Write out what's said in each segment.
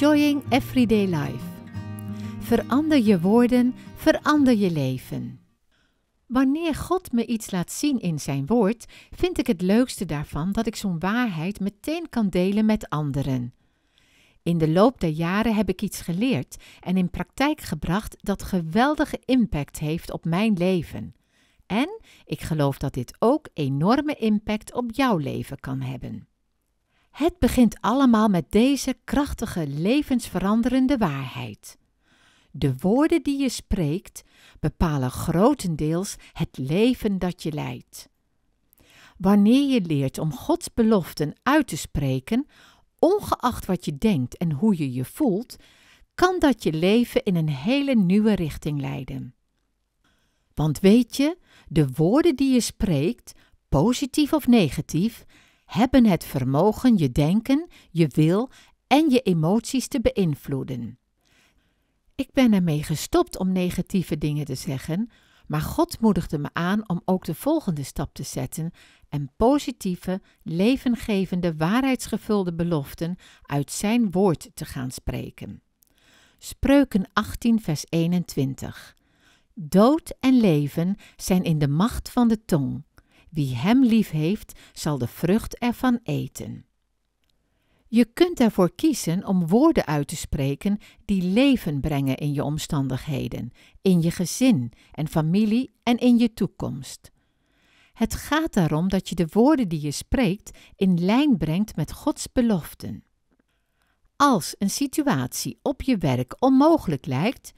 Enjoying Everyday Life. Verander je woorden, verander je leven. Wanneer God me iets laat zien in zijn woord, vind ik het leukste daarvan dat ik zo'n waarheid meteen kan delen met anderen. In de loop der jaren heb ik iets geleerd en in praktijk gebracht dat geweldige impact heeft op mijn leven. En ik geloof dat dit ook enorme impact op jouw leven kan hebben. Het begint allemaal met deze krachtige, levensveranderende waarheid. De woorden die je spreekt bepalen grotendeels het leven dat je leidt. Wanneer je leert om Gods beloften uit te spreken, ongeacht wat je denkt en hoe je je voelt, kan dat je leven in een hele nieuwe richting leiden. Want weet je, de woorden die je spreekt, positief of negatief, hebben het vermogen je denken, je wil en je emoties te beïnvloeden. Ik ben ermee gestopt om negatieve dingen te zeggen, maar God moedigde me aan om ook de volgende stap te zetten en positieve, levengevende, waarheidsgevulde beloften uit Zijn woord te gaan spreken. Spreuken 18, vers 21. Dood en leven zijn in de macht van de tong. Wie hem lief heeft, zal de vrucht ervan eten. Je kunt ervoor kiezen om woorden uit te spreken die leven brengen in je omstandigheden, in je gezin en familie en in je toekomst. Het gaat daarom dat je de woorden die je spreekt in lijn brengt met Gods beloften. Als een situatie op je werk onmogelijk lijkt,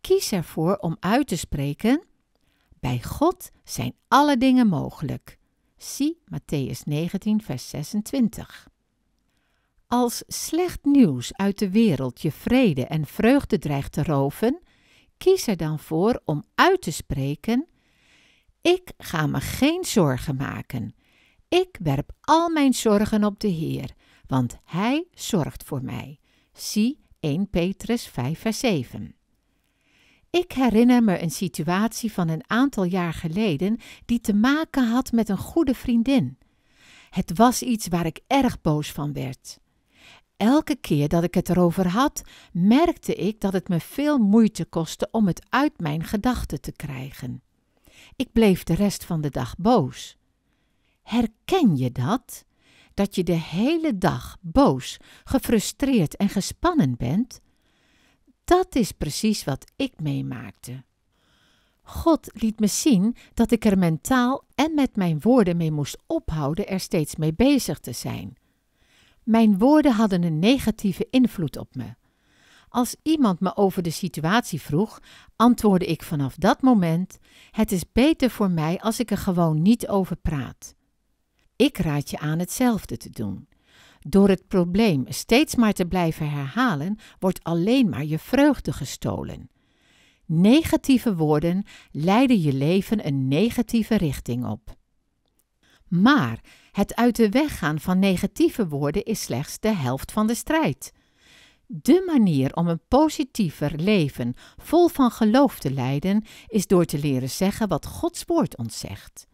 kies ervoor om uit te spreken: bij God zijn alle dingen mogelijk. Zie Matthäus 19, vers 26. Als slecht nieuws uit de wereld je vrede en vreugde dreigt te roven, kies er dan voor om uit te spreken: Ik ga me geen zorgen maken. Ik werp al mijn zorgen op de Heer, want Hij zorgt voor mij. Zie 1 Petrus 5, vers 7. Ik herinner me een situatie van een aantal jaar geleden die te maken had met een goede vriendin. Het was iets waar ik erg boos van werd. Elke keer dat ik het erover had, merkte ik dat het me veel moeite kostte om het uit mijn gedachten te krijgen. Ik bleef de rest van de dag boos. Herken je dat? Dat je de hele dag boos, gefrustreerd en gespannen bent? Dat is precies wat ik meemaakte. God liet me zien dat ik er mentaal en met mijn woorden mee moest ophouden er steeds mee bezig te zijn. Mijn woorden hadden een negatieve invloed op me. Als iemand me over de situatie vroeg, antwoordde ik vanaf dat moment: Het is beter voor mij als ik er gewoon niet over praat. Ik raad je aan hetzelfde te doen. Door het probleem steeds maar te blijven herhalen, wordt alleen maar je vreugde gestolen. Negatieve woorden leiden je leven een negatieve richting op. Maar het uit de weg gaan van negatieve woorden is slechts de helft van de strijd. De manier om een positiever leven vol van geloof te leiden is door te leren zeggen wat Gods woord ons zegt.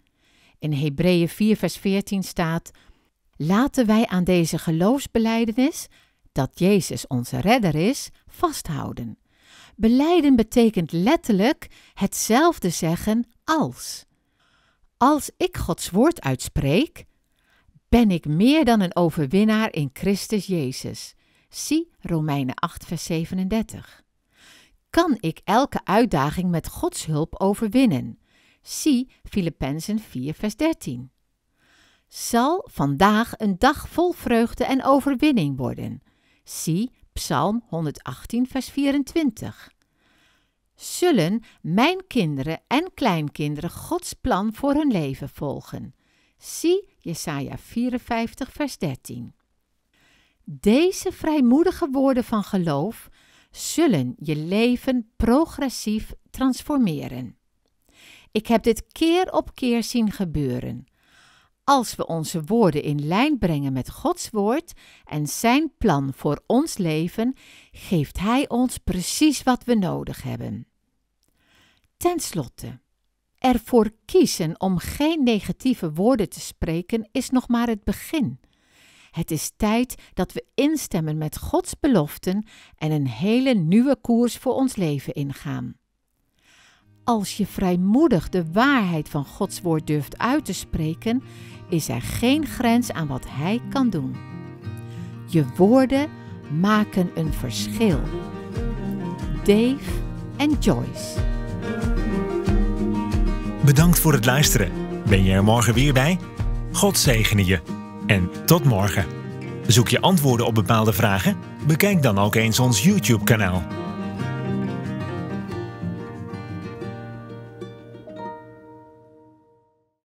In Hebreeën 4, vers 14 staat: Laten wij aan deze geloofsbelijdenis, dat Jezus onze redder is, vasthouden. Beleiden betekent letterlijk hetzelfde zeggen als. Als ik Gods woord uitspreek, ben ik meer dan een overwinnaar in Christus Jezus. Zie Romeinen 8, vers 37. Kan ik elke uitdaging met Gods hulp overwinnen? Zie Filippenzen 4, vers 13 zal vandaag een dag vol vreugde en overwinning worden. Zie Psalm 118, vers 24. Zullen mijn kinderen en kleinkinderen Gods plan voor hun leven volgen? Zie Jesaja 54, vers 13. Deze vrijmoedige woorden van geloof zullen je leven progressief transformeren. Ik heb dit keer op keer zien gebeuren. Als we onze woorden in lijn brengen met Gods woord en zijn plan voor ons leven, geeft Hij ons precies wat we nodig hebben. Ten slotte, ervoor kiezen om geen negatieve woorden te spreken is nog maar het begin. Het is tijd dat we instemmen met Gods beloften en een hele nieuwe koers voor ons leven ingaan. Als je vrijmoedig de waarheid van Gods woord durft uit te spreken, is er geen grens aan wat Hij kan doen. Je woorden maken een verschil. Dave en Joyce. Bedankt voor het luisteren. Ben je er morgen weer bij? God zegene je. En tot morgen. Zoek je antwoorden op bepaalde vragen? Bekijk dan ook eens ons YouTube-kanaal.